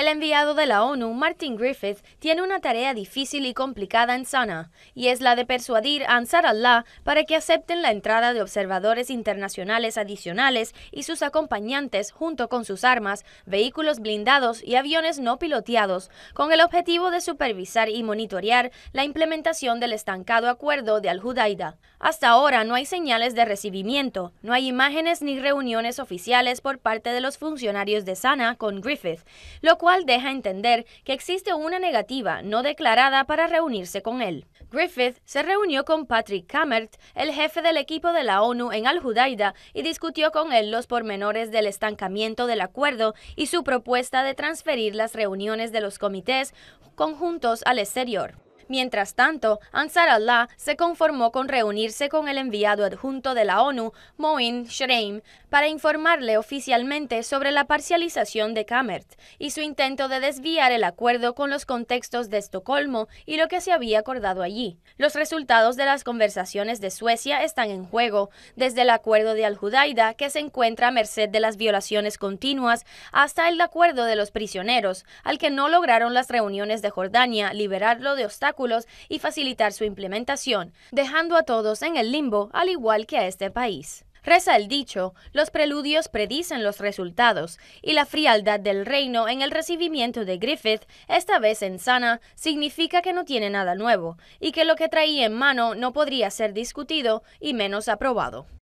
El enviado de la ONU, Martin Griffith, tiene una tarea difícil y complicada en Sana'a, y es la de persuadir a Ansar Allah para que acepten la entrada de observadores internacionales adicionales y sus acompañantes junto con sus armas, vehículos blindados y aviones no piloteados, con el objetivo de supervisar y monitorear la implementación del estancado acuerdo de Al-Hudaida. Hasta ahora no hay señales de recibimiento, no hay imágenes ni reuniones oficiales por parte de los funcionarios de Sana'a con Griffith, lo cual deja entender que existe una negativa no declarada para reunirse con él. Griffith se reunió con Patrick Kamert el jefe del equipo de la ONU en al judaida y discutió con él los pormenores del estancamiento del acuerdo y su propuesta de transferir las reuniones de los comités conjuntos al exterior. Mientras tanto, Ansar Allah se conformó con reunirse con el enviado adjunto de la ONU, Moin Shreim, para informarle oficialmente sobre la parcialización de Kamert y su intento de desviar el acuerdo con los contextos de Estocolmo y lo que se había acordado allí. Los resultados de las conversaciones de Suecia están en juego, desde el acuerdo de al judaida que se encuentra a merced de las violaciones continuas, hasta el acuerdo de los prisioneros, al que no lograron las reuniones de Jordania liberarlo de obstáculos y facilitar su implementación, dejando a todos en el limbo al igual que a este país. Reza el dicho, los preludios predicen los resultados, y la frialdad del reino en el recibimiento de Griffith, esta vez en Sana, significa que no tiene nada nuevo, y que lo que traía en mano no podría ser discutido y menos aprobado.